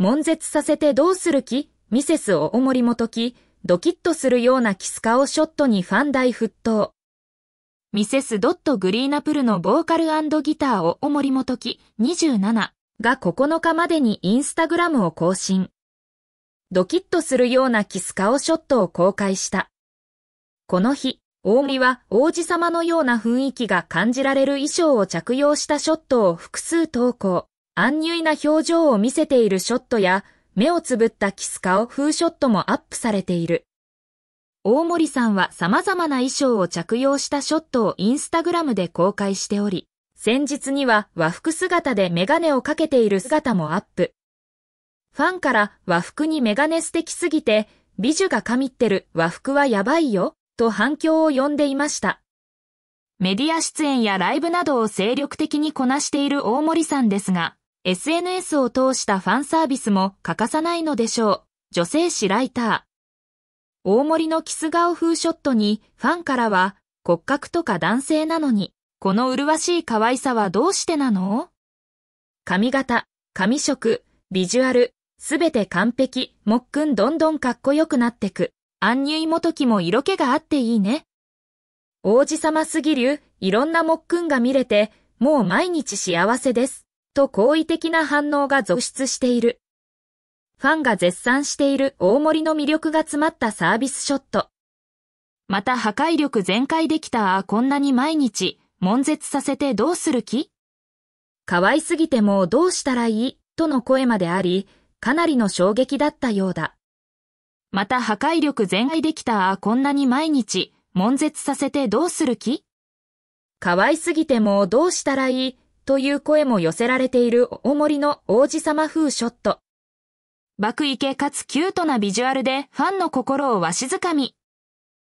悶絶させてどうする気ミセスおりもとき、ドキッとするようなキス顔ショットにファン大沸騰。ミセスドットグリーナプルのボーカルギターをりもとき、27が9日までにインスタグラムを更新。ドキッとするようなキス顔ショットを公開した。この日、大森は王子様のような雰囲気が感じられる衣装を着用したショットを複数投稿。安入な表情を見せているショットや、目をつぶったキス顔風ショットもアップされている。大森さんは様々な衣装を着用したショットをインスタグラムで公開しており、先日には和服姿でメガネをかけている姿もアップ。ファンから和服にメガネ素敵すぎて、美女が神ってる和服はやばいよ、と反響を呼んでいました。メディア出演やライブなどを精力的にこなしている大森さんですが、SNS を通したファンサービスも欠かさないのでしょう。女性誌ライター。大森のキス顔風ショットにファンからは骨格とか男性なのに、この麗しい可愛さはどうしてなの髪型、髪色、ビジュアル、すべて完璧、もっくんどんどんかっこよくなってく。アンニュイモトキも色気があっていいね。王子様すぎる、いろんなもっくんが見れて、もう毎日幸せです。と好意的な反応が続出している。ファンが絶賛している大盛りの魅力が詰まったサービスショット。また破壊力全開できたあこんなに毎日、悶絶させてどうする気可愛すぎてもどうしたらいいとの声まであり、かなりの衝撃だったようだ。また破壊力全開できたあこんなに毎日、悶絶させてどうする気可愛すぎてもどうしたらいいという声も寄せられている大森の王子様風ショット。爆池かつキュートなビジュアルでファンの心をわしづかみ。